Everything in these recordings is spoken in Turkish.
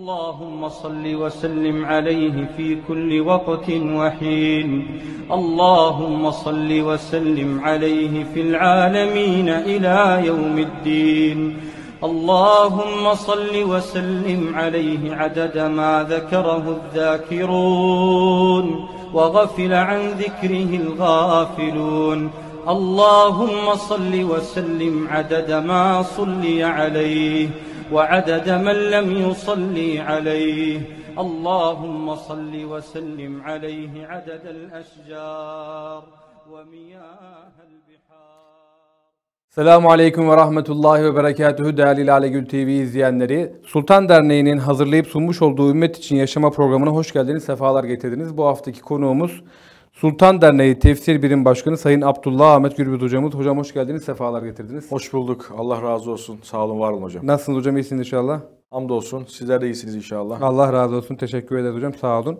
اللهم صل وسلم عليه في كل وقت وحين اللهم صل وسلم عليه في العالمين إلى يوم الدين اللهم صل وسلم عليه عدد ما ذكره الذاكرون وغفل عن ذكره الغافلون اللهم صل وسلم عدد ما صلي عليه وعدد من لم يصلي عليه اللهم صل وسلم عليه عدد الأشجار ومياه البحار Selamun Aleyküm ve Rahmetullahi ve Berekatühü değerli Lale Gül TV izleyenleri. Sultan Derneği'nin hazırlayıp sunmuş olduğu Ümmet İçin Yaşama programına hoş geldiniz, sefalar getirdiniz. Bu haftaki konuğumuz Sultan Derneği Tefsir Birim Başkanı Sayın Abdullah Ahmet Gürbüz hocamız. Hocam hoş geldiniz, sefalar getirdiniz. Hoş bulduk. Allah razı olsun. Sağ olun, var olun hocam. Nasılsınız hocam, iyisiniz inşallah? Hamdolsun. Sizler de iyisiniz inşallah. Allah razı olsun. Teşekkür ederiz hocam. Sağ olun.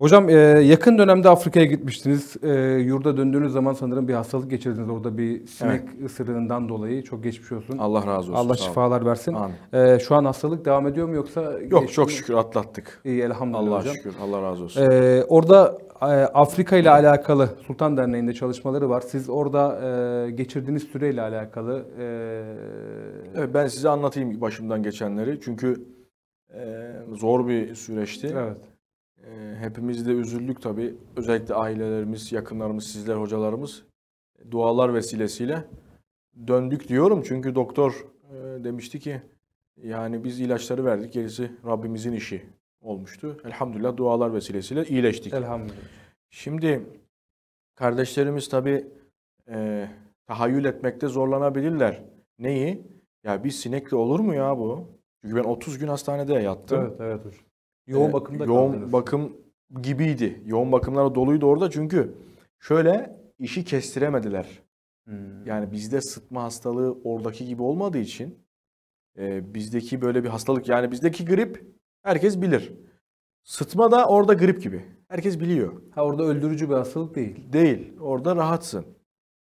Hocam e, yakın dönemde Afrika'ya gitmiştiniz. E, yurda döndüğünüz zaman sanırım bir hastalık geçirdiniz. Orada bir sinek evet. ısırığından dolayı çok geçmiş olsun. Allah razı olsun. Allah şifalar versin. E, şu an hastalık devam ediyor mu yoksa? Yok geçti... çok şükür atlattık. İyi elhamdülillah Allah hocam. şükür Allah razı olsun. E, orada e, Afrika ile alakalı Sultan Derneği'nde çalışmaları var. Siz orada e, geçirdiğiniz süreyle alakalı. E... Evet, ben size anlatayım başımdan geçenleri. Çünkü e, zor bir süreçti. Evet. Ee, hepimiz de üzüldük tabii. Özellikle ailelerimiz, yakınlarımız, sizler, hocalarımız e, dualar vesilesiyle döndük diyorum. Çünkü doktor e, demişti ki yani biz ilaçları verdik gerisi Rabbimizin işi olmuştu. Elhamdülillah dualar vesilesiyle iyileştik. Elhamdülillah. Şimdi kardeşlerimiz tabii e, tahayyül etmekte zorlanabilirler. Neyi? Ya bir sinekli olur mu ya bu? Çünkü ben 30 gün hastanede yattım. Evet, evet hocam. Yoğun ee, bakımda Yoğun kaldınız. bakım gibiydi. Yoğun bakımlar doluydu orada çünkü şöyle işi kestiremediler. Hmm. Yani bizde sıtma hastalığı oradaki gibi olmadığı için e, bizdeki böyle bir hastalık yani bizdeki grip herkes bilir. Sıtma da orada grip gibi. Herkes biliyor. Ha orada öldürücü bir hastalık değil. Değil. Orada rahatsın.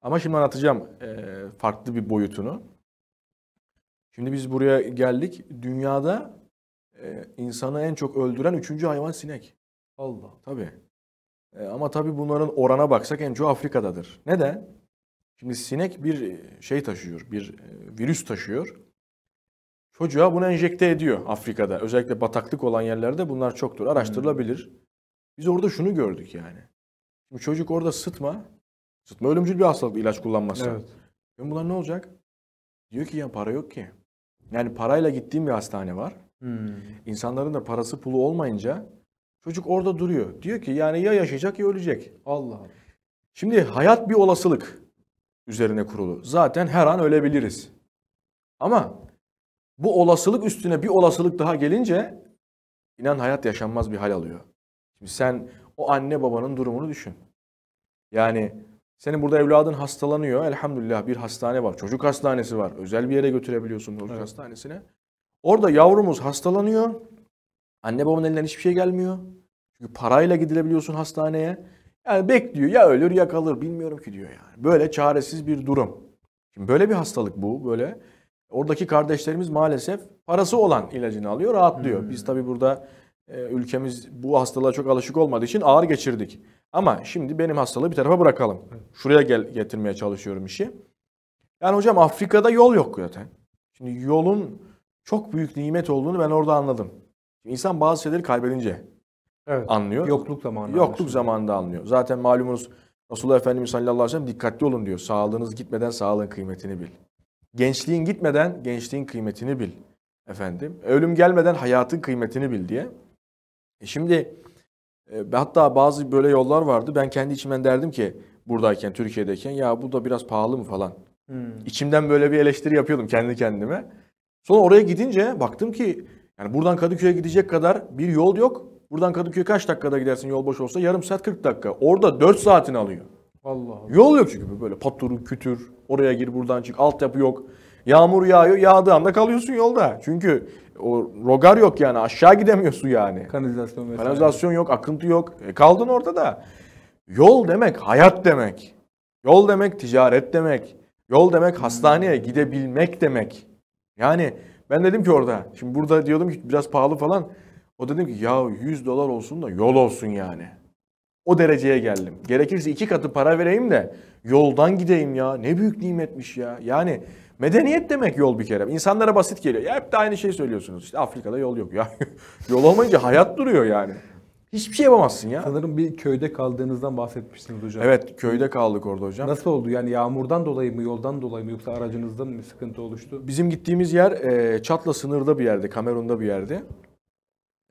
Ama şimdi anlatacağım e, farklı bir boyutunu. Şimdi biz buraya geldik. Dünyada e, insanı en çok öldüren üçüncü hayvan sinek. Allah. Tabii. E, ama tabii bunların orana baksak en çok Afrika'dadır. Neden? Şimdi sinek bir e, şey taşıyor, bir e, virüs taşıyor. Çocuğa bunu enjekte ediyor Afrika'da. Özellikle bataklık olan yerlerde bunlar çoktur. Araştırılabilir. Hmm. Biz orada şunu gördük yani. Şimdi çocuk orada sıtma, sıtma ölümcül bir hastalık ilaç kullanması. Evet. Şimdi bunlar ne olacak? Diyor ki ya para yok ki. Yani parayla gittiğim bir hastane var. Hmm. İnsanların da parası pulu olmayınca çocuk orada duruyor. Diyor ki yani ya yaşayacak ya ölecek. Allah Allah. Şimdi hayat bir olasılık üzerine kurulu. Zaten her an ölebiliriz. Ama bu olasılık üstüne bir olasılık daha gelince inan hayat yaşanmaz bir hal alıyor. Şimdi sen o anne babanın durumunu düşün. Yani senin burada evladın hastalanıyor. Elhamdülillah bir hastane var. Çocuk hastanesi var. Özel bir yere götürebiliyorsun çocuk evet. hastanesine. Orada yavrumuz hastalanıyor. Anne babanın elinden hiçbir şey gelmiyor. Çünkü parayla gidilebiliyorsun hastaneye. Yani bekliyor ya ölür ya kalır bilmiyorum ki diyor yani. Böyle çaresiz bir durum. Şimdi böyle bir hastalık bu böyle. Oradaki kardeşlerimiz maalesef parası olan ilacını alıyor rahatlıyor. Hmm. Biz tabi burada e, ülkemiz bu hastalığa çok alışık olmadığı için ağır geçirdik. Ama şimdi benim hastalığı bir tarafa bırakalım. Şuraya gel getirmeye çalışıyorum işi. Yani hocam Afrika'da yol yok zaten. Şimdi yolun çok büyük nimet olduğunu ben orada anladım. İnsan bazı şeyleri kaybedince evet. anlıyor. Yokluk zamanında. Yokluk zamanında anlıyor. Zaten malumunuz Resulullah Efendimiz sallallahu aleyhi ve sellem dikkatli olun diyor. Sağlığınız gitmeden sağlığın kıymetini bil. Gençliğin gitmeden gençliğin kıymetini bil. Efendim ölüm gelmeden hayatın kıymetini bil diye. E şimdi e, hatta bazı böyle yollar vardı. Ben kendi içimden derdim ki buradayken Türkiye'deyken ya bu da biraz pahalı mı falan. Hmm. İçimden böyle bir eleştiri yapıyordum kendi kendime. Sonra oraya gidince baktım ki yani buradan Kadıköy'e gidecek kadar bir yol yok. Buradan Kadıköy'e kaç dakikada gidersin yol boş olsa? Yarım saat 40 dakika. Orada 4 saatini alıyor. Allah Allah. Yol yok çünkü böyle paturu kütür. Oraya gir buradan çık. Altyapı yok. Yağmur yağıyor. Yağdığı anda kalıyorsun yolda. Çünkü o rogar yok yani. Aşağı gidemiyorsun yani. Kanalizasyon vesaire. Kanalizasyon yok. Akıntı yok. E kaldın orada da. Yol demek hayat demek. Yol demek ticaret demek. Yol demek hastaneye gidebilmek demek. Yani ben dedim ki orada, şimdi burada diyordum ki biraz pahalı falan. O dedim ki ya 100 dolar olsun da yol olsun yani. O dereceye geldim. Gerekirse iki katı para vereyim de yoldan gideyim ya. Ne büyük nimetmiş ya. Yani medeniyet demek yol bir kere. İnsanlara basit geliyor. Ya hep de aynı şeyi söylüyorsunuz. İşte Afrika'da yol yok ya. yol olmayınca hayat duruyor yani. Hiçbir şey yapamazsın ya. Sanırım bir köyde kaldığınızdan bahsetmiştiniz hocam. Evet köyde kaldık orada hocam. Nasıl oldu yani yağmurdan dolayı mı yoldan dolayı mı yoksa aracınızda mı sıkıntı oluştu? Bizim gittiğimiz yer e, Çat'la sınırda bir yerde Kamerun'da bir yerde.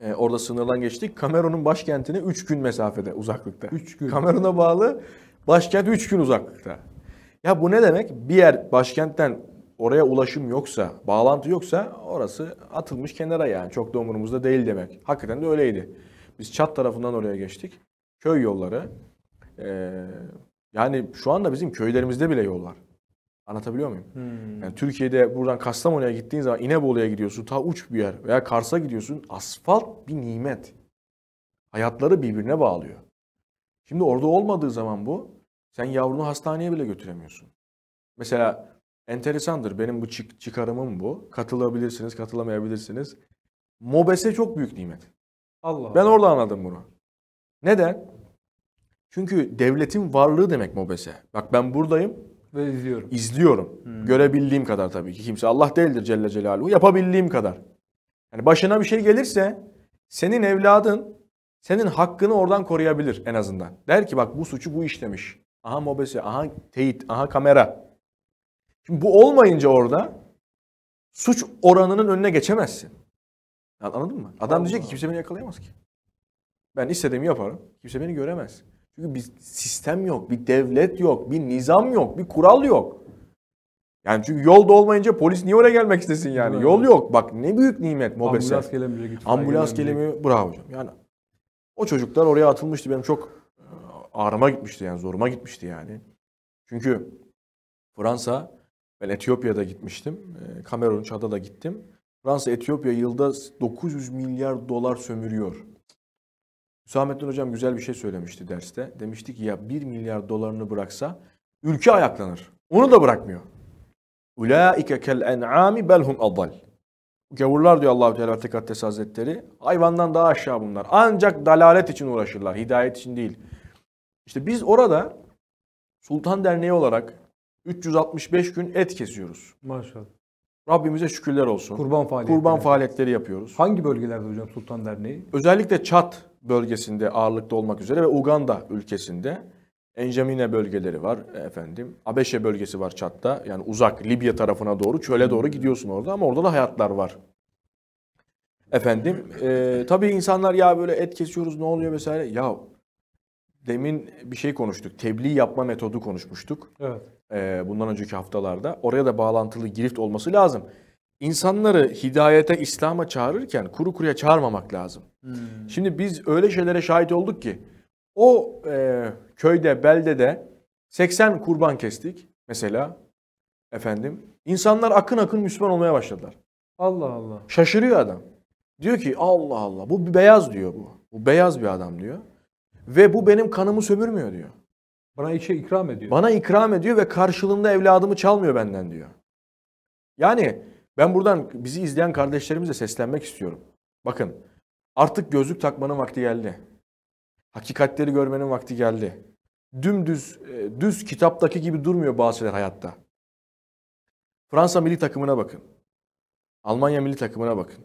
E, orada sınırdan geçtik. Kamerun'un başkentine 3 gün mesafede uzaklıkta. 3 gün. Kamerun'a bağlı başkent 3 gün uzaklıkta. Ya bu ne demek? Bir yer başkentten oraya ulaşım yoksa, bağlantı yoksa orası atılmış kenara yani. Çok da umurumuzda değil demek. Hakikaten de öyleydi. Biz Çat tarafından oraya geçtik. Köy yolları. Ee, yani şu anda bizim köylerimizde bile yol var. Anlatabiliyor muyum? Hmm. Yani Türkiye'de buradan Kastamonu'ya gittiğin zaman İnebolu'ya gidiyorsun. Ta uç bir yer. Veya Kars'a gidiyorsun. Asfalt bir nimet. Hayatları birbirine bağlıyor. Şimdi orada olmadığı zaman bu. Sen yavrunu hastaneye bile götüremiyorsun. Mesela enteresandır. Benim bu çık çıkarımım bu. Katılabilirsiniz, katılamayabilirsiniz. Mobese çok büyük nimet. Allah Ben orada anladım bunu. Neden? Çünkü devletin varlığı demek mobese. Bak ben buradayım. Ve izliyorum. İzliyorum. Hmm. Görebildiğim kadar tabii ki. Kimse Allah değildir Celle Celaluhu. Yapabildiğim kadar. Yani başına bir şey gelirse senin evladın senin hakkını oradan koruyabilir en azından. Der ki bak bu suçu bu işlemiş. Aha mobese, aha teyit, aha kamera. Şimdi bu olmayınca orada suç oranının önüne geçemezsin. Anladın mı? Adam diyecek ki kimse beni yakalayamaz ki. Ben istediğimi yaparım. Kimse beni göremez. Çünkü bir sistem yok, bir devlet yok, bir nizam yok, bir kural yok. Yani çünkü yolda olmayınca polis niye oraya gelmek istesin yani? Evet. Yol yok. Bak ne büyük nimet mobese. Ambulans gelemeyecek. Ambulans gelemiyor. Bravo hocam. Yani o çocuklar oraya atılmıştı. Benim çok e, ağrıma gitmişti yani. Zoruma gitmişti yani. Çünkü Fransa, ben Etiyopya'da gitmiştim. E, Kamerun, Çad'a da gittim. Fransa, Etiyopya yılda 900 milyar dolar sömürüyor. Hüsamettin Hocam güzel bir şey söylemişti derste. Demişti ki ya 1 milyar dolarını bıraksa ülke ayaklanır. Onu da bırakmıyor. Ulaike kel en'ami belhum adal. Gavurlar diyor Allahu Teala Tekaddes Hazretleri. Hayvandan daha aşağı bunlar. Ancak dalalet için uğraşırlar. Hidayet için değil. İşte biz orada Sultan Derneği olarak 365 gün et kesiyoruz. Maşallah. Rabbimize şükürler olsun. Kurban faaliyetleri. Kurban faaliyetleri yapıyoruz. Hangi bölgelerde hocam Sultan Derneği? Özellikle Çat bölgesinde ağırlıklı olmak üzere ve Uganda ülkesinde Enjamine bölgeleri var efendim. Abeşe bölgesi var Çat'ta. Yani uzak Libya tarafına doğru, çöle doğru gidiyorsun orada ama orada da hayatlar var. Efendim, e, tabii insanlar ya böyle et kesiyoruz ne oluyor vesaire. Ya demin bir şey konuştuk. Tebliğ yapma metodu konuşmuştuk. Evet. Ee, bundan önceki haftalarda. Oraya da bağlantılı girift olması lazım. İnsanları hidayete, İslam'a çağırırken kuru kuruya çağırmamak lazım. Hmm. Şimdi biz öyle şeylere şahit olduk ki o e, köyde, beldede 80 kurban kestik mesela efendim. İnsanlar akın akın Müslüman olmaya başladılar. Allah Allah. Şaşırıyor adam. Diyor ki Allah Allah bu bir beyaz diyor bu. Bu beyaz bir adam diyor. Ve bu benim kanımı sömürmüyor diyor. Bana işe ikram ediyor. Bana ikram ediyor ve karşılığında evladımı çalmıyor benden diyor. Yani e- ben buradan bizi izleyen kardeşlerimize seslenmek istiyorum. Bakın artık gözlük takmanın vakti geldi. Hakikatleri görmenin vakti geldi. Dümdüz, e, düz kitaptaki gibi durmuyor bazı şeyler hayatta. Fransa milli takımına bakın. Almanya milli takımına bakın.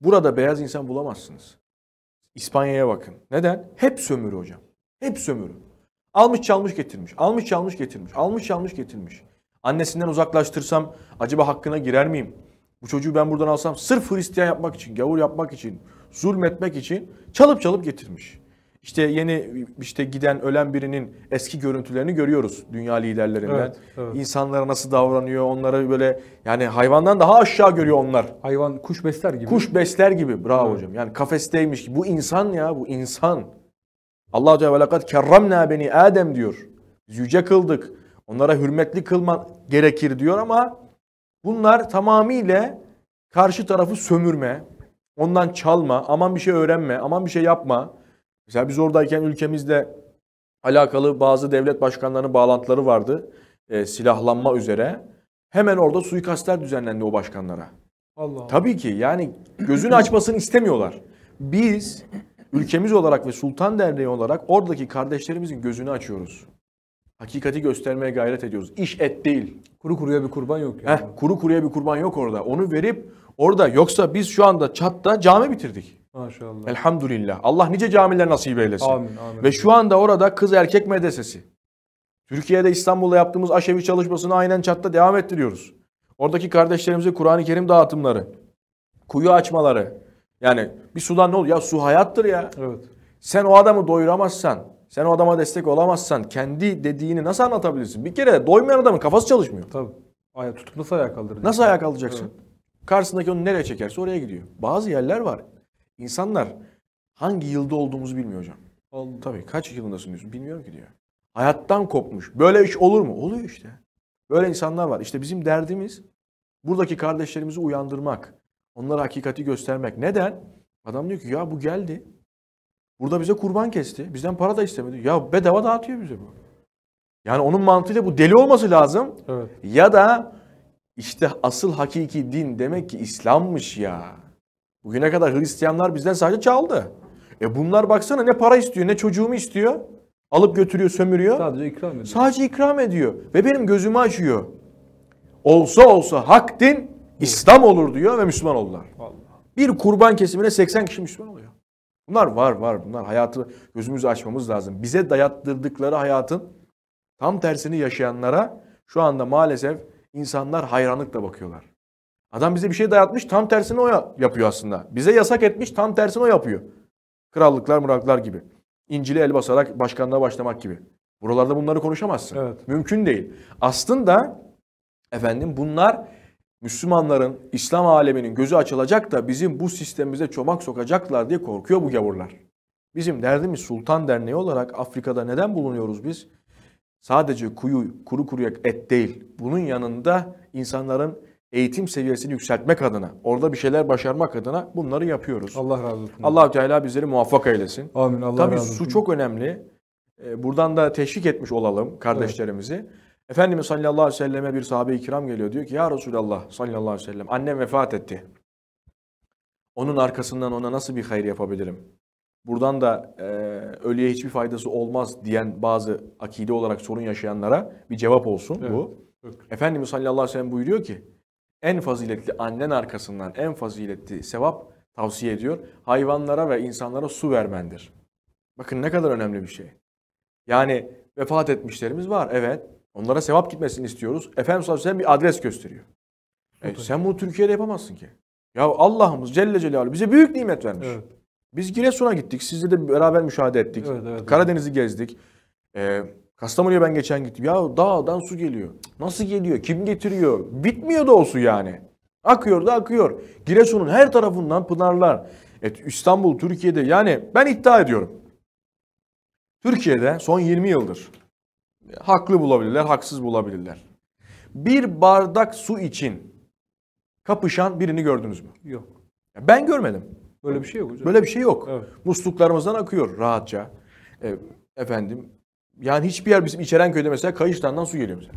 Burada beyaz insan bulamazsınız. İspanya'ya bakın. Neden? Hep sömürü hocam. Hep sömürü. Almış çalmış getirmiş. Almış çalmış getirmiş. Almış çalmış getirmiş. Annesinden uzaklaştırsam acaba hakkına girer miyim? Bu çocuğu ben buradan alsam sırf Hristiyan yapmak için, gavur yapmak için, zulmetmek için çalıp çalıp getirmiş. İşte yeni işte giden ölen birinin eski görüntülerini görüyoruz dünya liderlerinden. Evet, evet. İnsanlara nasıl davranıyor, onlara böyle yani hayvandan daha aşağı görüyor onlar. Hayvan kuş besler gibi. Kuş besler gibi. Bravo evet. hocam. Yani kafesteymiş ki Bu insan ya, bu insan. Allah Teala ve lekad kerramna beni Adem diyor. Biz yüce kıldık. Onlara hürmetli kılma gerekir diyor ama bunlar tamamıyla karşı tarafı sömürme, ondan çalma, aman bir şey öğrenme, aman bir şey yapma. Mesela biz oradayken ülkemizde alakalı bazı devlet başkanlarının bağlantıları vardı e, silahlanma üzere. Hemen orada suikastler düzenlendi o başkanlara. Allah. Tabii ki yani gözünü açmasını istemiyorlar. Biz ülkemiz olarak ve Sultan Derneği olarak oradaki kardeşlerimizin gözünü açıyoruz. Hakikati göstermeye gayret ediyoruz. İş et değil. Kuru kuruya bir kurban yok. Yani. Heh, kuru kuruya bir kurban yok orada. Onu verip orada yoksa biz şu anda çatta cami bitirdik. Maşallah. Elhamdülillah. Allah nice camiler nasip eylesin. Amin, amin. Ve şu anda orada kız erkek medresesi. Türkiye'de İstanbul'da yaptığımız aşevi çalışmasını aynen çatta devam ettiriyoruz. Oradaki kardeşlerimize Kur'an-ı Kerim dağıtımları, kuyu açmaları, yani bir sudan ne olur? Ya su hayattır ya. Evet. Sen o adamı doyuramazsan, sen o adama destek olamazsan kendi dediğini nasıl anlatabilirsin? Bir kere doymayan adamın kafası çalışmıyor. Tabii. Aya tutup nasıl ayağa kaldırır? Nasıl ayağa kaldıracaksın? Evet. Karşısındaki onu nereye çekerse oraya gidiyor. Bazı yerler var. İnsanlar hangi yılda olduğumuzu bilmiyor hocam. Oldu Tabii kaç yılındasın diyorsun bilmiyorum ki diyor. Hayattan kopmuş. Böyle iş olur mu? Oluyor işte. Böyle insanlar var. İşte bizim derdimiz buradaki kardeşlerimizi uyandırmak. Onlara hakikati göstermek. Neden? Adam diyor ki ya bu geldi. Burada bize kurban kesti. Bizden para da istemedi. Ya bedava dağıtıyor bize bu. Yani onun mantığıyla bu deli olması lazım. Evet. Ya da işte asıl hakiki din demek ki İslam'mış ya. Bugüne kadar Hristiyanlar bizden sadece çaldı. E bunlar baksana ne para istiyor ne çocuğumu istiyor. Alıp götürüyor sömürüyor. Sadece ikram ediyor. Sadece ikram ediyor. Ve benim gözümü açıyor. Olsa olsa hak din İslam olur diyor ve Müslüman oldular. Bir kurban kesimine 80 kişi Müslüman oluyor. Bunlar var var bunlar hayatı gözümüzü açmamız lazım. Bize dayattırdıkları hayatın tam tersini yaşayanlara şu anda maalesef insanlar hayranlıkla bakıyorlar. Adam bize bir şey dayatmış tam tersini o yapıyor aslında. Bize yasak etmiş tam tersini o yapıyor. Krallıklar muraklar gibi. İncili el basarak başkanlığa başlamak gibi. Buralarda bunları konuşamazsın. Evet. Mümkün değil. Aslında efendim bunlar Müslümanların, İslam aleminin gözü açılacak da bizim bu sistemimize çomak sokacaklar diye korkuyor bu gavurlar. Bizim derdimiz Sultan Derneği olarak Afrika'da neden bulunuyoruz biz? Sadece kuyu, kuru kuruya et değil. Bunun yanında insanların eğitim seviyesini yükseltmek adına, orada bir şeyler başarmak adına bunları yapıyoruz. Allah razı olsun. allah Teala bizleri muvaffak eylesin. Amin. Allah Tabii razı olsun. Tabii su çok önemli. Ee, buradan da teşvik etmiş olalım kardeşlerimizi. Evet. Efendimiz sallallahu aleyhi ve selleme bir sahabe-i kiram geliyor. Diyor ki ya Resulallah sallallahu aleyhi ve sellem annem vefat etti. Onun arkasından ona nasıl bir hayır yapabilirim? Buradan da e, ölüye hiçbir faydası olmaz diyen bazı akide olarak sorun yaşayanlara bir cevap olsun evet. bu. Evet. Efendimiz sallallahu aleyhi ve sellem buyuruyor ki en faziletli annen arkasından en faziletli sevap tavsiye ediyor. Hayvanlara ve insanlara su vermendir. Bakın ne kadar önemli bir şey. Yani vefat etmişlerimiz var evet Onlara sevap gitmesini istiyoruz. Efendimiz sallallahu aleyhi bir adres gösteriyor. E, sen bunu Türkiye'de yapamazsın ki. Ya Allah'ımız Celle Celaluhu bize büyük nimet vermiş. Evet. Biz Giresun'a gittik. Sizle de beraber müşahede ettik. Evet, evet, Karadeniz'i evet. gezdik. Ee, Kastamonu'ya ben geçen gittim. Ya dağdan su geliyor. Nasıl geliyor? Kim getiriyor? Bitmiyor da o su yani. Akıyor da akıyor. Giresun'un her tarafından pınarlar. Evet, İstanbul, Türkiye'de yani ben iddia ediyorum. Türkiye'de son 20 yıldır haklı bulabilirler, haksız bulabilirler. Bir bardak su için kapışan birini gördünüz mü? Yok. Ben görmedim. Böyle bir şey yok hocam. Böyle bir şey yok. Evet. Musluklarımızdan akıyor rahatça. E, efendim yani hiçbir yer bizim köyde mesela Kayıştan'dan su geliyor bize.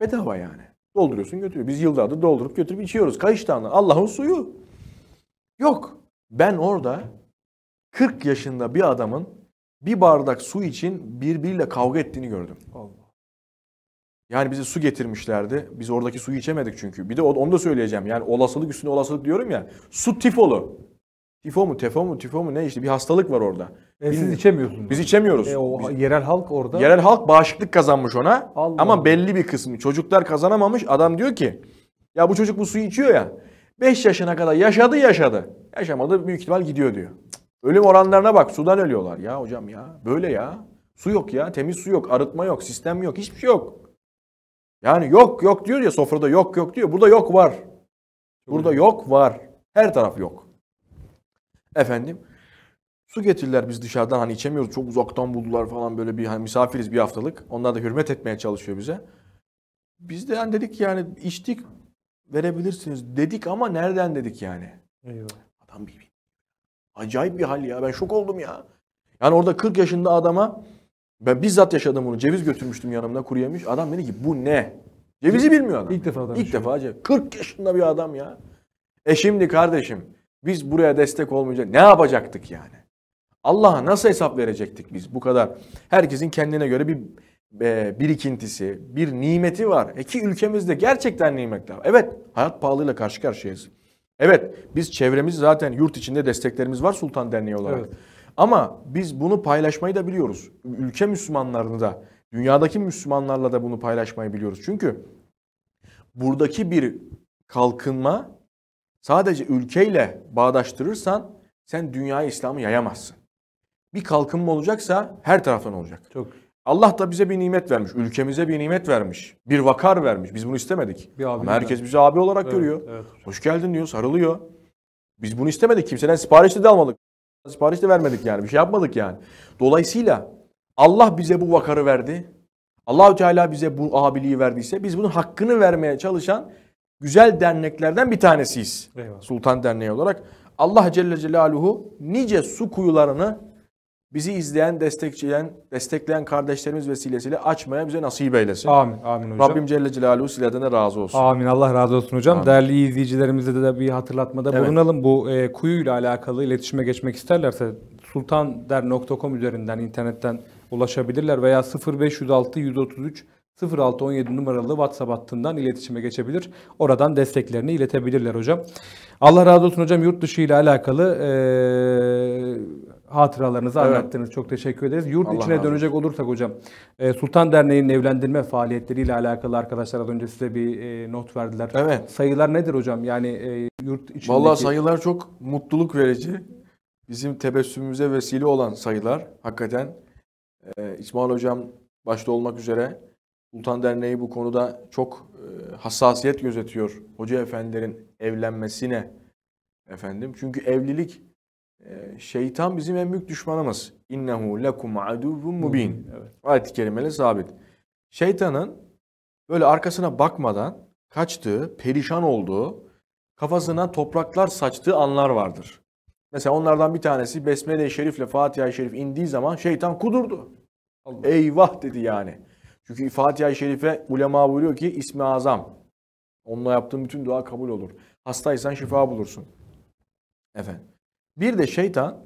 Bedava yani. Dolduruyorsun götürüyor. Biz yıllardır doldurup götürüp içiyoruz. Kayıştan'dan Allah'ın suyu. Yok. Ben orada 40 yaşında bir adamın bir bardak su için birbiriyle kavga ettiğini gördüm. Allah. Yani bize su getirmişlerdi. Biz oradaki suyu içemedik çünkü. Bir de onu da söyleyeceğim. Yani olasılık üstüne olasılık diyorum ya. Su tifolu. Tifo mu, tefo mu, tifo mu ne işte bir hastalık var orada. E, siz içemiyorsunuz. Biz içemiyoruz. E, o, biz, yerel halk orada. Yerel halk bağışıklık kazanmış ona. Allah ama belli bir kısmı. Çocuklar kazanamamış. Adam diyor ki ya bu çocuk bu suyu içiyor ya. 5 yaşına kadar yaşadı yaşadı. Yaşamadı büyük ihtimal gidiyor diyor. Ölüm oranlarına bak sudan ölüyorlar ya hocam ya. Böyle ya. Su yok ya. Temiz su yok. Arıtma yok. Sistem yok. Hiçbir şey yok. Yani yok yok diyor ya sofrada yok yok diyor. Burada yok var. Burada yok var. Her taraf yok. Efendim su getirdiler biz dışarıdan hani içemiyoruz. Çok uzaktan buldular falan böyle bir hani misafiriz bir haftalık. Onlar da hürmet etmeye çalışıyor bize. Biz de hani dedik yani içtik verebilirsiniz dedik ama nereden dedik yani. Eyvah. Adam bir Acayip bir hal ya. Ben şok oldum ya. Yani orada 40 yaşında adama ben bizzat yaşadım bunu. Ceviz götürmüştüm yanımda kuru yemiş. Adam dedi ki bu ne? Cevizi bilmiyor adam. İlk defa adam. İlk defa ceviz. 40 yaşında bir adam ya. E şimdi kardeşim biz buraya destek olmayacak. Ne yapacaktık yani? Allah'a nasıl hesap verecektik biz bu kadar? Herkesin kendine göre bir e, birikintisi, bir nimeti var. E ki ülkemizde gerçekten nimetler. Evet hayat pahalıyla karşı karşıyayız. Evet biz çevremiz zaten yurt içinde desteklerimiz var Sultan Derneği olarak. Evet. Ama biz bunu paylaşmayı da biliyoruz. Ülke Müslümanlarını da, dünyadaki Müslümanlarla da bunu paylaşmayı biliyoruz. Çünkü buradaki bir kalkınma sadece ülkeyle bağdaştırırsan sen dünyaya İslam'ı yayamazsın. Bir kalkınma olacaksa her taraftan olacak. Çok Allah da bize bir nimet vermiş. Ülkemize bir nimet vermiş. Bir vakar vermiş. Biz bunu istemedik. Bir Ama herkes bizi abi olarak evet, görüyor. Evet. Hoş geldin diyor, sarılıyor. Biz bunu istemedik. Kimseden sipariş de almadık. Sipariş de vermedik yani. Bir şey yapmadık yani. Dolayısıyla Allah bize bu vakarı verdi. Allahü Teala bize bu abiliği verdiyse biz bunun hakkını vermeye çalışan güzel derneklerden bir tanesiyiz. Eyvallah. Sultan Derneği olarak. Allah Celle Celaluhu nice su kuyularını bizi izleyen, destekleyen, destekleyen kardeşlerimiz vesilesiyle açmaya bize nasip eylesin. Amin. Amin hocam. Rabbim Celle Celaluhu sizlerden de razı olsun. Amin. Allah razı olsun hocam. Amin. Değerli izleyicilerimize de, bir hatırlatmada evet. bulunalım. Bu e, kuyuyla alakalı iletişime geçmek isterlerse sultander.com üzerinden internetten ulaşabilirler veya 0506 133 0617 numaralı WhatsApp hattından iletişime geçebilir. Oradan desteklerini iletebilirler hocam. Allah razı olsun hocam yurt dışı ile alakalı e, hatıralarınızı evet. anlattınız. Çok teşekkür ederiz. Yurt Allah içine dönecek olsun. olursak hocam, e, Sultan Derneği'nin evlendirme faaliyetleriyle alakalı arkadaşlar az önce size bir e, not verdiler. Evet. Sayılar nedir hocam? Yani e, yurt içindeki... Valla sayılar çok mutluluk verici. Bizim tebessümümüze vesile olan sayılar hakikaten. İsmail Hocam başta olmak üzere Sultan Derneği bu konuda çok hassasiyet gözetiyor. Hoca efendilerin evlenmesine efendim. Çünkü evlilik ee, şeytan bizim en büyük düşmanımız. İnnehu lekum aduvvun mubin. Hmm. Evet. Ayet-i kerimeyle sabit. Şeytanın böyle arkasına bakmadan kaçtığı, perişan olduğu, kafasına topraklar saçtığı anlar vardır. Mesela onlardan bir tanesi Besmele-i Şerif'le Fatiha-i Şerif indiği zaman şeytan kudurdu. Allah. Eyvah dedi yani. Çünkü Fatiha-i Şerif'e ulema buyuruyor ki ismi azam. Onunla yaptığın bütün dua kabul olur. Hastaysan şifa bulursun. Efendim. Bir de şeytan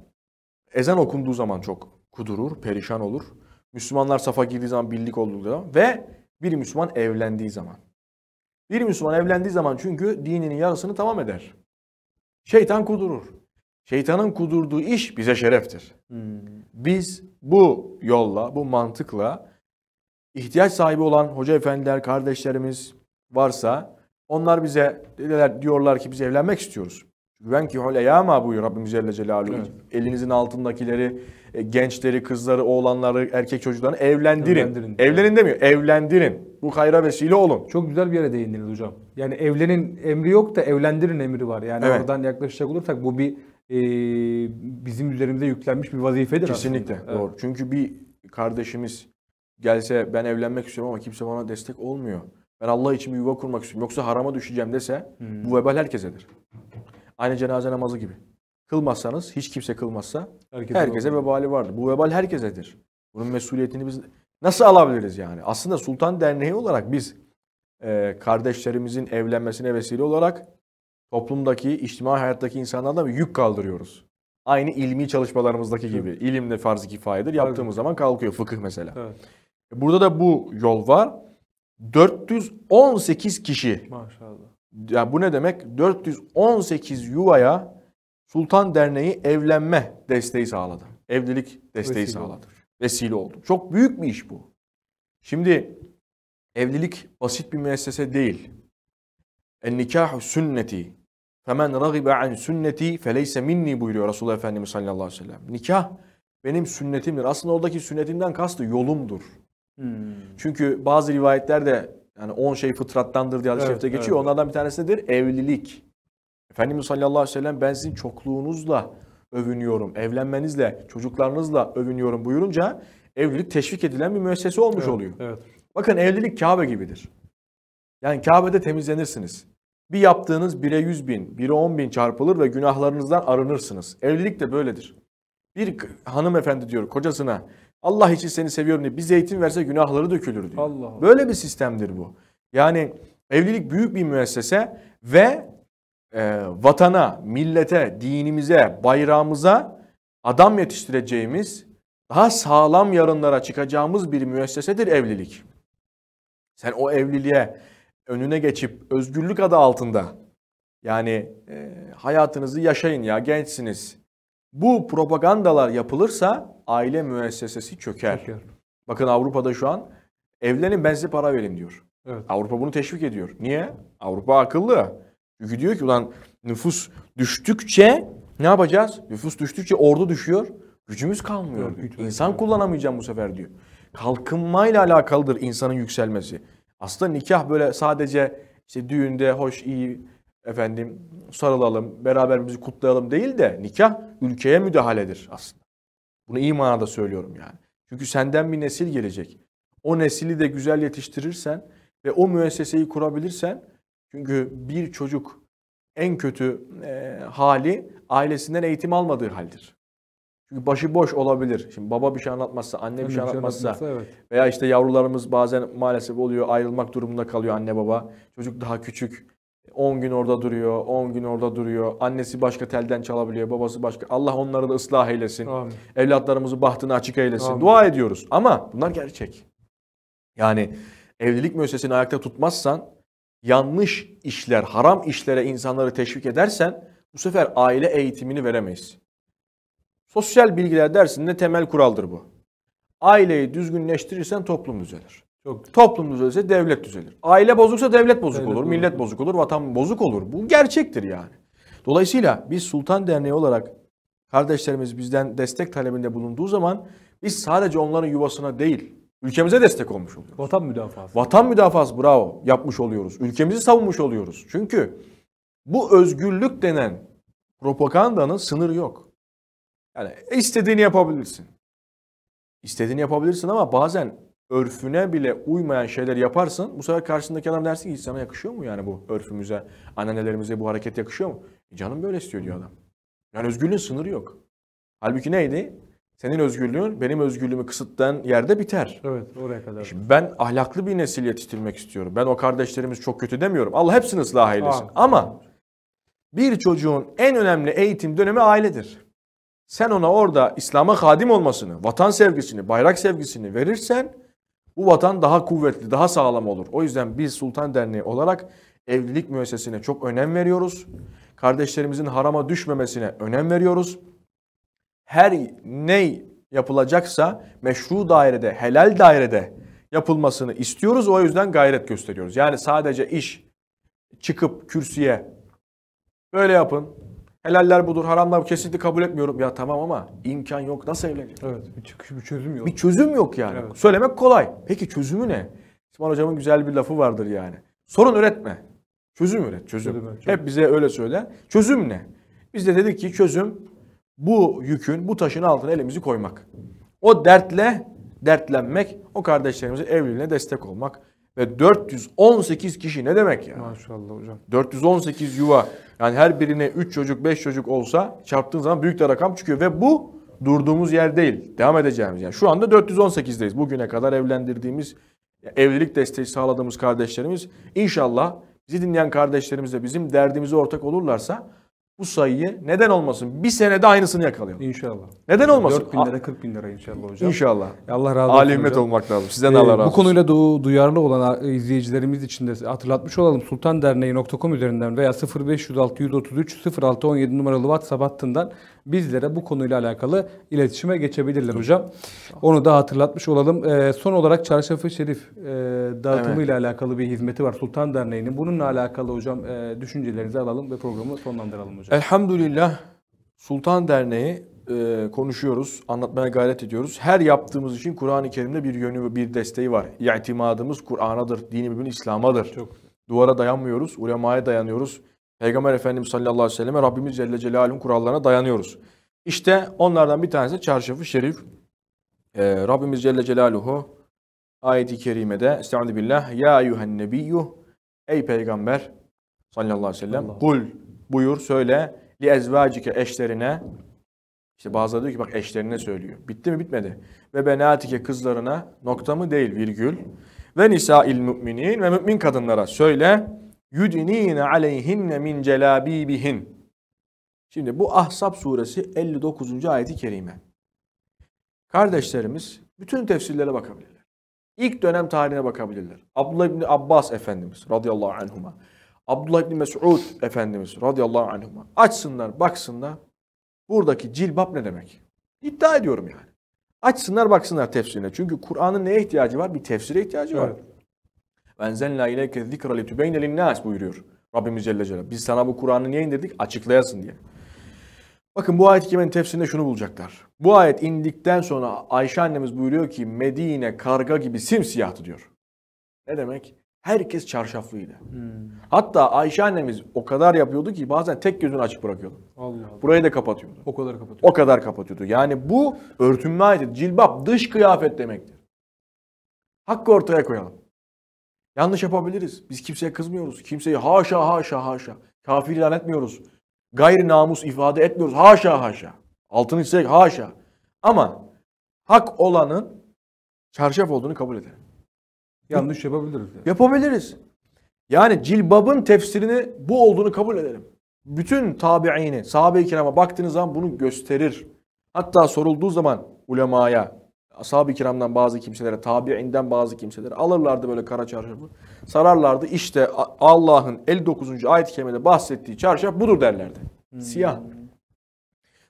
ezan okunduğu zaman çok kudurur, perişan olur. Müslümanlar safa girdiği zaman birlik olduğu zaman ve bir Müslüman evlendiği zaman. Bir Müslüman evlendiği zaman çünkü dininin yarısını tamam eder. Şeytan kudurur. Şeytanın kudurduğu iş bize şereftir. Hmm. Biz bu yolla, bu mantıkla ihtiyaç sahibi olan hoca efendiler, kardeşlerimiz varsa onlar bize dediler, diyorlar ki biz evlenmek istiyoruz. Venkihul eyama buyuruyor Rabbimiz Celle Celaluhu. Evet. Elinizin altındakileri, e, gençleri, kızları, oğlanları, erkek çocuklarını evlendirin. evlendirin. Evlenin demiyor, evlendirin. Bu hayra vesile olun. Çok güzel bir yere değindiniz hocam. Yani evlenin emri yok da evlendirin emri var. Yani evet. oradan yaklaşacak olursak bu bir e, bizim üzerimize yüklenmiş bir vazifedir Kesinlikle aslında. doğru. Evet. Çünkü bir kardeşimiz gelse ben evlenmek istiyorum ama kimse bana destek olmuyor. Ben Allah için bir yuva kurmak istiyorum. Yoksa harama düşeceğim dese hmm. bu vebal herkesedir. Aynı cenaze namazı gibi. Kılmazsanız, hiç kimse kılmazsa Herkese herkese vebali vardır. Bu vebal herkesedir. Bunun mesuliyetini biz nasıl alabiliriz yani? Aslında Sultan Derneği olarak biz e, kardeşlerimizin evlenmesine vesile olarak toplumdaki, içtimai hayattaki insanlardan bir yük kaldırıyoruz. Aynı ilmi çalışmalarımızdaki evet. gibi. İlim de farz-ı kifayedir. Yaptığımız evet. zaman kalkıyor fıkıh mesela. Evet. Burada da bu yol var. 418 kişi Maşallah. Ya bu ne demek? 418 yuvaya Sultan Derneği evlenme desteği sağladı. Evlilik desteği Vesile. sağladı. Vesile oldu. Çok büyük bir iş bu. Şimdi evlilik basit bir müessese değil. En nikahu sünneti. Femen ragibe an sünneti feleyse minni buyuruyor Resulullah Efendimiz sallallahu aleyhi ve sellem. Nikah benim sünnetimdir. Aslında oradaki sünnetimden kastı yolumdur. Hmm. Çünkü bazı rivayetlerde yani 10 şey fıtrattandır diye hadis-i evet, geçiyor. Evet. Onlardan bir tanesi nedir? Evlilik. Efendimiz sallallahu aleyhi ve sellem ben sizin çokluğunuzla övünüyorum, evlenmenizle, çocuklarınızla övünüyorum buyurunca evlilik teşvik edilen bir müessese olmuş evet, oluyor. Evet. Bakın evlilik Kabe gibidir. Yani Kabe'de temizlenirsiniz. Bir yaptığınız bire yüz bin, bire on bin çarpılır ve günahlarınızdan arınırsınız. Evlilik de böyledir. Bir hanımefendi diyor kocasına Allah için seni seviyorum diye bir zeytin verse günahları dökülür diyor. Allah Allah. Böyle bir sistemdir bu. Yani evlilik büyük bir müessese ve e, vatana, millete, dinimize, bayrağımıza adam yetiştireceğimiz, daha sağlam yarınlara çıkacağımız bir müessesedir evlilik. Sen o evliliğe önüne geçip özgürlük adı altında yani e, hayatınızı yaşayın ya gençsiniz bu propagandalar yapılırsa aile müessesesi çöker. çöker. Bakın Avrupa'da şu an evlenin ben size para vereyim diyor. Evet. Avrupa bunu teşvik ediyor. Niye? Avrupa akıllı. Çünkü diyor ki ulan nüfus düştükçe ne yapacağız? Nüfus düştükçe ordu düşüyor. Gücümüz kalmıyor. Evet, İnsan kullanamayacağım bu sefer diyor. Kalkınmayla alakalıdır insanın yükselmesi. Aslında nikah böyle sadece işte düğünde hoş iyi efendim sarılalım, beraber beraberimizi kutlayalım değil de nikah ülkeye müdahaledir aslında. Bunu iyi manada söylüyorum yani. Çünkü senden bir nesil gelecek. O nesili de güzel yetiştirirsen ve o müesseseyi kurabilirsen çünkü bir çocuk en kötü e, hali ailesinden eğitim almadığı haldir. Çünkü başı boş olabilir. Şimdi baba bir şey anlatmazsa, anne bir şey, şey anlatmazsa, anlatmazsa evet. veya işte yavrularımız bazen maalesef oluyor ayrılmak durumunda kalıyor anne baba. Çocuk daha küçük. 10 gün orada duruyor, 10 gün orada duruyor. Annesi başka telden çalabiliyor, babası başka. Allah onları da ıslah eylesin. Amin. Evlatlarımızı bahtını açık eylesin. Amin. Dua ediyoruz ama bunlar gerçek. Yani evlilik müessesini ayakta tutmazsan, yanlış işler, haram işlere insanları teşvik edersen bu sefer aile eğitimini veremeyiz. Sosyal bilgiler dersinde temel kuraldır bu. Aileyi düzgünleştirirsen toplum düzelir. Çok Toplum düzelirse devlet düzelir. Aile bozuksa devlet bozuk devlet olur, olur, millet bozuk olur, vatan bozuk olur. Bu gerçektir yani. Dolayısıyla biz Sultan Derneği olarak kardeşlerimiz bizden destek talebinde bulunduğu zaman biz sadece onların yuvasına değil, ülkemize destek olmuş oluyoruz. Vatan müdafası. Vatan müdafası bravo yapmış oluyoruz. Ülkemizi savunmuş oluyoruz. Çünkü bu özgürlük denen propagandanın sınırı yok. Yani istediğini yapabilirsin. İstediğini yapabilirsin ama bazen örfüne bile uymayan şeyler yaparsın. Bu sefer karşısındaki adam dersin ki sana yakışıyor mu yani bu örfümüze, anneannelerimize bu hareket yakışıyor mu? E canım böyle istiyor diyor adam. Yani özgürlüğün sınırı yok. Halbuki neydi? Senin özgürlüğün benim özgürlüğümü kısıtlayan yerde biter. Evet oraya kadar. Şimdi ben ahlaklı bir nesil yetiştirmek istiyorum. Ben o kardeşlerimiz çok kötü demiyorum. Allah hepsini ıslah eylesin. Ah. Ama bir çocuğun en önemli eğitim dönemi ailedir. Sen ona orada İslam'a kadim olmasını, vatan sevgisini, bayrak sevgisini verirsen bu vatan daha kuvvetli, daha sağlam olur. O yüzden biz Sultan Derneği olarak evlilik müessesine çok önem veriyoruz. Kardeşlerimizin harama düşmemesine önem veriyoruz. Her ne yapılacaksa meşru dairede, helal dairede yapılmasını istiyoruz. O yüzden gayret gösteriyoruz. Yani sadece iş çıkıp kürsüye böyle yapın, Helaller budur, haramlar kesinlikle kabul etmiyorum. Ya tamam ama imkan yok. Nasıl evlenecek? Evet, bir çıkış, bir çözüm yok. Bir çözüm yok yani. Evet. Söylemek kolay. Peki çözümü ne? İsmail Hocam'ın güzel bir lafı vardır yani. Sorun üretme. Çözüm üret, çözüm. çözüm evet, Hep bize öyle söyler. Çözüm ne? Biz de dedik ki çözüm bu yükün, bu taşın altına elimizi koymak. O dertle dertlenmek, o kardeşlerimizin evliliğine destek olmak. Ve 418 kişi ne demek ya? Maşallah hocam. 418 yuva. Yani her birine 3 çocuk 5 çocuk olsa çarptığın zaman büyük bir rakam çıkıyor. Ve bu durduğumuz yer değil. Devam edeceğimiz yani. Şu anda 418'deyiz. Bugüne kadar evlendirdiğimiz, evlilik desteği sağladığımız kardeşlerimiz inşallah bizi dinleyen kardeşlerimiz de bizim derdimize ortak olurlarsa bu sayıyı neden olmasın? Bir senede aynısını yakalayalım. İnşallah. Neden olmasın? 4 bin lira 40 bin lira inşallah hocam. İnşallah. Allah razı olsun Ali olmak lazım. Sizden ee, Allah razı olsun. Bu konuyla du duyarlı olan izleyicilerimiz için de hatırlatmış olalım. Sultan Sultanderneği.com üzerinden veya 0506 133 0617 numaralı WhatsApp hattından bizlere bu konuyla alakalı iletişime geçebilirler hocam. Onu da hatırlatmış olalım. E, son olarak Çarşafı Şerif e, dağıtımıyla evet. alakalı bir hizmeti var Sultan Derneği'nin. Bununla alakalı hocam e, düşüncelerinizi alalım ve programı sonlandıralım hocam. Elhamdülillah Sultan Derneği e, konuşuyoruz, anlatmaya gayret ediyoruz. Her yaptığımız için Kur'an-ı Kerim'de bir yönü ve bir desteği var. İtimadımız Kur'an'adır, dini birbirine İslam'adır. Çok. Duvara dayanmıyoruz, ulemaya dayanıyoruz. Peygamber Efendimiz sallallahu aleyhi ve selleme Rabbimiz Celle Celaluhu'nun kurallarına dayanıyoruz. İşte onlardan bir tanesi çarşafı şerif. Ee, Rabbimiz Celle Celaluhu ayeti kerimede Estaizu billah Ya eyyühen nebiyyuh Ey peygamber sallallahu aleyhi ve sellem Allah. kul buyur söyle li ezvacike eşlerine işte bazıları diyor ki bak eşlerine söylüyor. Bitti mi bitmedi. Ve benatike kızlarına nokta mı değil virgül. Ve nisa il müminin ve mümin kadınlara söyle yudnine aleyhinne min celabibihin. Şimdi bu Ahsap suresi 59. ayeti kerime. Kardeşlerimiz bütün tefsirlere bakabilirler. İlk dönem tarihine bakabilirler. Abdullah İbni Abbas Efendimiz radıyallahu anhuma. Abdullah İbni Mes'ud Efendimiz radıyallahu anhuma. Açsınlar baksınlar buradaki cilbap ne demek? İddia ediyorum yani. Açsınlar baksınlar tefsirine. Çünkü Kur'an'ın neye ihtiyacı var? Bir tefsire ihtiyacı evet. var. وَاَنْزَلْنَا اِلَيْكَ الذِّكْرَ لِتُبَيْنَ لِلنَّاسِ buyuruyor. Rabbimiz Celle Celaluhu. Biz sana bu Kur'an'ı niye indirdik? Açıklayasın diye. Bakın bu ayet kimin tefsirinde şunu bulacaklar. Bu ayet indikten sonra Ayşe annemiz buyuruyor ki Medine karga gibi simsiyahtı diyor. Ne demek? Herkes çarşaflıydı. Hmm. Hatta Ayşe annemiz o kadar yapıyordu ki bazen tek gözünü açık bırakıyordu. Allah Allah. Burayı da kapatıyordu. O kadar kapatıyordu. O kadar kapatıyordu. Yani bu örtünme ayeti, cilbap, dış kıyafet demektir. Hakkı ortaya koyalım. Yanlış yapabiliriz. Biz kimseye kızmıyoruz. Kimseyi haşa haşa haşa. Kafir ilan etmiyoruz. Gayri namus ifade etmiyoruz. Haşa haşa. Altını çizsek haşa. Ama hak olanın çarşaf olduğunu kabul edelim. Yanlış yapabiliriz. Yani. Yapabiliriz. Yani cilbabın tefsirini bu olduğunu kabul edelim. Bütün tabiini, sahabe-i kirama baktığınız zaman bunu gösterir. Hatta sorulduğu zaman ulemaya ashab-ı kiramdan bazı kimselere, tabiinden bazı kimselere alırlardı böyle kara çarşafı. Sararlardı. İşte Allah'ın 59. ayet-i kerimede bahsettiği çarşaf budur derlerdi. Hmm. Siyah.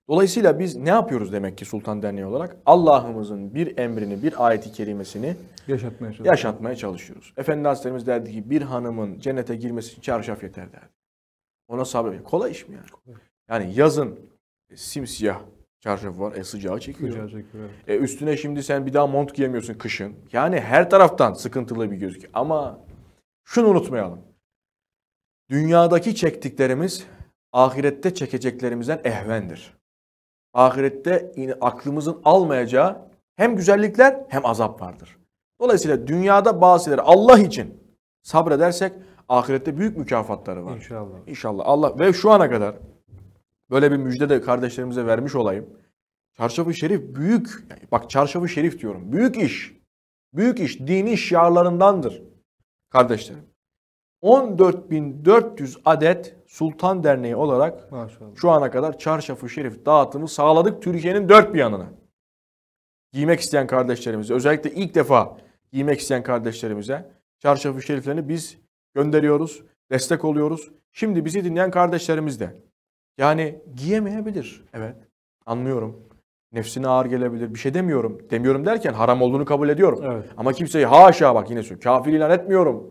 Dolayısıyla biz ne yapıyoruz demek ki Sultan Derneği olarak? Allah'ımızın bir emrini, bir ayeti kerimesini yaşatmaya çalışıyoruz. Yaşatmaya çalışıyoruz. Efendi Hazretlerimiz derdi ki bir hanımın cennete girmesi için çarşaf yeter derdi. Ona sabır. Kolay iş mi yani? Yani yazın simsiyah Çarşaf var. E sıcağı çekiyor. Sıcağı çekiyor. Evet. E üstüne şimdi sen bir daha mont giyemiyorsun kışın. Yani her taraftan sıkıntılı bir gözüküyor. Ama şunu unutmayalım. Dünyadaki çektiklerimiz ahirette çekeceklerimizden ehvendir. Ahirette aklımızın almayacağı hem güzellikler hem azap vardır. Dolayısıyla dünyada bazı şeyleri Allah için sabredersek ahirette büyük mükafatları var. İnşallah. İnşallah. Allah ve şu ana kadar Böyle bir müjde de kardeşlerimize vermiş olayım. Çarşafı Şerif büyük, bak Çarşafı Şerif diyorum, büyük iş. Büyük iş, dini şiarlarındandır kardeşlerim. 14.400 adet Sultan Derneği olarak Maşallah. şu ana kadar Çarşafı Şerif dağıtımı sağladık Türkiye'nin dört bir yanına. Giymek isteyen kardeşlerimize, özellikle ilk defa giymek isteyen kardeşlerimize Çarşafı Şeriflerini biz gönderiyoruz, destek oluyoruz. Şimdi bizi dinleyen kardeşlerimiz de yani giyemeyebilir. Evet anlıyorum. Nefsine ağır gelebilir. Bir şey demiyorum. Demiyorum derken haram olduğunu kabul ediyorum. Evet. Ama kimseyi haşa bak yine söylüyorum. Kafir ilan etmiyorum.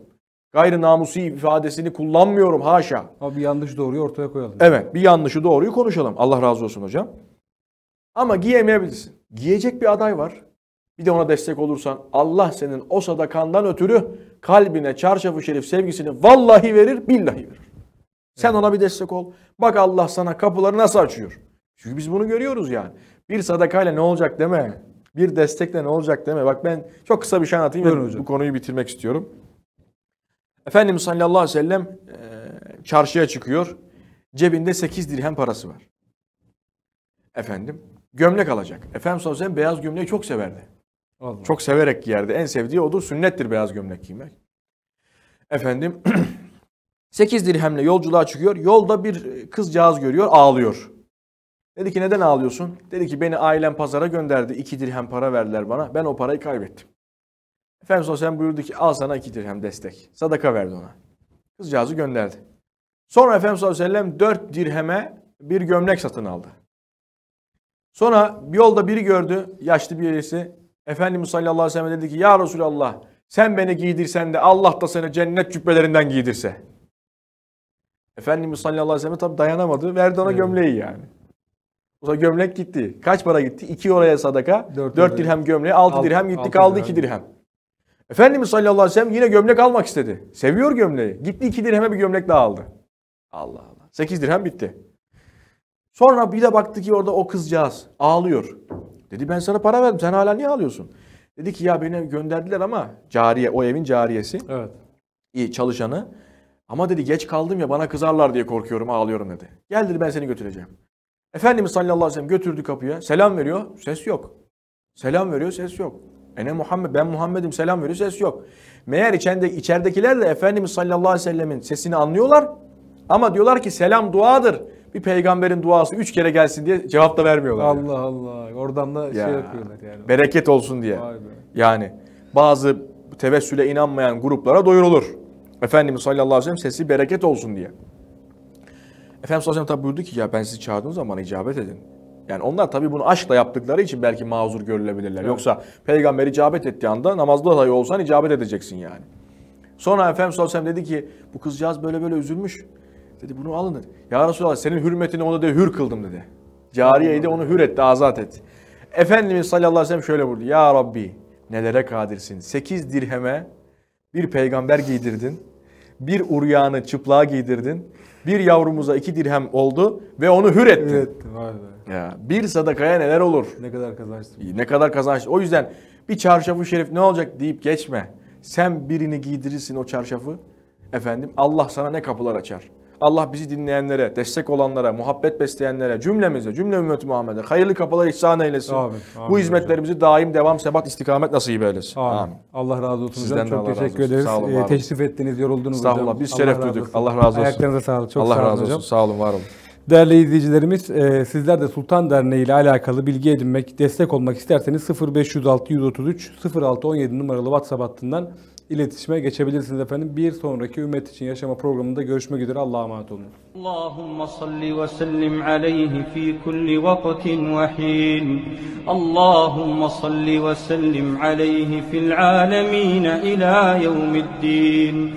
Gayrı namusi ifadesini kullanmıyorum haşa. Ama bir yanlış doğruyu ortaya koyalım. Evet bir yanlışı doğruyu konuşalım. Allah razı olsun hocam. Ama giyemeyebilirsin. Giyecek bir aday var. Bir de ona destek olursan Allah senin o sadakandan ötürü kalbine çarşafı şerif sevgisini vallahi verir billahi verir. Sen ona bir destek ol. Bak Allah sana kapıları nasıl açıyor. Çünkü biz bunu görüyoruz yani. Bir sadakayla ne olacak deme. Bir destekle ne olacak deme. Bak ben çok kısa bir şey anlatayım. Buyurun Bu konuyu bitirmek istiyorum. Efendim, sallallahu aleyhi ve sellem çarşıya çıkıyor. Cebinde 8 dirhem parası var. Efendim gömlek alacak. Efendim sallallahu aleyhi ve sellem beyaz gömleği çok severdi. Allah. Çok severek giyerdi. En sevdiği odur sünnettir beyaz gömlek giymek. Efendim 8 dirhemle yolculuğa çıkıyor. Yolda bir kızcağız görüyor ağlıyor. Dedi ki neden ağlıyorsun? Dedi ki beni ailem pazara gönderdi. 2 dirhem para verdiler bana. Ben o parayı kaybettim. Efendimiz Aleyhisselam buyurdu ki al sana 2 dirhem destek. Sadaka verdi ona. Kızcağızı gönderdi. Sonra Efendimiz Aleyhisselam 4 dirheme bir gömlek satın aldı. Sonra bir yolda biri gördü yaşlı birisi. Efendimiz sallallahu aleyhi ve sellem dedi ki ya Resulallah sen beni giydirsen de Allah da seni cennet cübbelerinden giydirse. Efendimiz sallallahu aleyhi ve sellem tabi dayanamadı. Verdi ona gömleği yani. O zaman gömlek gitti. Kaç para gitti? 2 oraya sadaka, dört dört dirhem gömleği, altı 6 dirhem gitti, 6 kaldı 2 dirhem. dirhem. Efendimiz sallallahu aleyhi ve sellem yine gömlek almak istedi. Seviyor gömleği. Gitti iki dirheme bir gömlek daha aldı. Allah Allah. sekiz dirhem bitti. Sonra bir de baktı ki orada o kızcağız ağlıyor. Dedi ben sana para verdim sen hala niye ağlıyorsun? Dedi ki ya beni gönderdiler ama cariye o evin cariyesi. Evet. İyi çalışanı. Ama dedi geç kaldım ya bana kızarlar diye korkuyorum ağlıyorum dedi. Gel dedi ben seni götüreceğim. Efendimiz sallallahu aleyhi ve sellem götürdü kapıya. Selam veriyor ses yok. Selam veriyor ses yok. Ene Muhammed ben Muhammed'im selam veriyor ses yok. Meğer içeride, içeridekiler de Efendimiz sallallahu aleyhi ve sellemin sesini anlıyorlar. Ama diyorlar ki selam duadır. Bir peygamberin duası üç kere gelsin diye cevap da vermiyorlar. Allah yani. Allah. Oradan da şey ya, şey yapıyorlar yani. Bereket olsun diye. Yani bazı tevessüle inanmayan gruplara doyurulur. Efendimiz sallallahu aleyhi ve sellem sesi bereket olsun diye. Efendimiz sallallahu aleyhi ve sellem tabi buyurdu ki ya ben sizi çağırdığım zaman icabet edin. Yani onlar tabi bunu aşkla yaptıkları için belki mazur görülebilirler. Evet. Yoksa peygamber icabet ettiği anda namazda dahi olsan icabet edeceksin yani. Sonra Efendimiz sallallahu aleyhi ve sellem dedi ki bu kızcağız böyle böyle üzülmüş. Dedi bunu alın dedi. Ya Resulallah senin hürmetini ona de hür kıldım dedi. Cariyeydi onu hür etti, azat et. Efendimiz sallallahu aleyhi ve sellem şöyle vurdu. Ya Rabbi nelere kadirsin. Sekiz dirheme bir peygamber giydirdin bir uryanı çıplığa giydirdin. Bir yavrumuza iki dirhem oldu ve onu hür ettin. Ürettim vay be. Ya, bir sadakaya neler olur? Ne kadar kazançlı. Ne kadar kazançlı. O yüzden bir çarşafı şerif ne olacak deyip geçme. Sen birini giydirirsin o çarşafı. Efendim Allah sana ne kapılar açar. Allah bizi dinleyenlere, destek olanlara, muhabbet besleyenlere, cümlemize, cümle ümmeti Muhammed'e hayırlı kapılar ihsan eylesin. Amin, amin Bu hizmetlerimizi daim, devam, sebat, istikamet nasip eylesin. Amin. amin. Allah razı olsun Sizden Çok Allah teşekkür ederiz. olun, ee, teşrif ettiniz, yoruldunuz Estağfurullah. hocam. Estağfurullah. Biz şeref duyduk. Allah razı olsun. Ayaklarınıza sağlık. Çok Allah sağ olun razı olsun. Hocam. Sağ olun, var olun. Değerli izleyicilerimiz, e, sizler de Sultan Derneği ile alakalı bilgi edinmek, destek olmak isterseniz 0506 133 0617 numaralı WhatsApp hattından iletişime geçebilirsiniz efendim. Bir sonraki Ümmet için Yaşama programında görüşmek üzere. Allah'a emanet olun. Allahümme salli ve sellim aleyhi fi kulli vaktin ve hin. Allahümme salli ve sellim aleyhi fil alemine ila yevmiddin.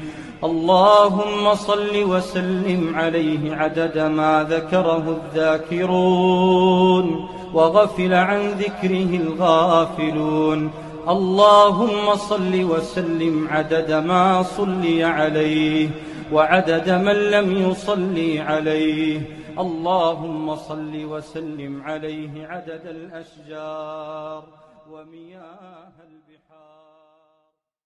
اللهم صل وسلم عليه عدد ما ذكره الذاكرون وغفل عن ذكره الغافلون اللهم صل وسلم عدد ما صلي عليه وعدد من لم يصلي عليه اللهم صل وسلم عليه عدد الأشجار ومياه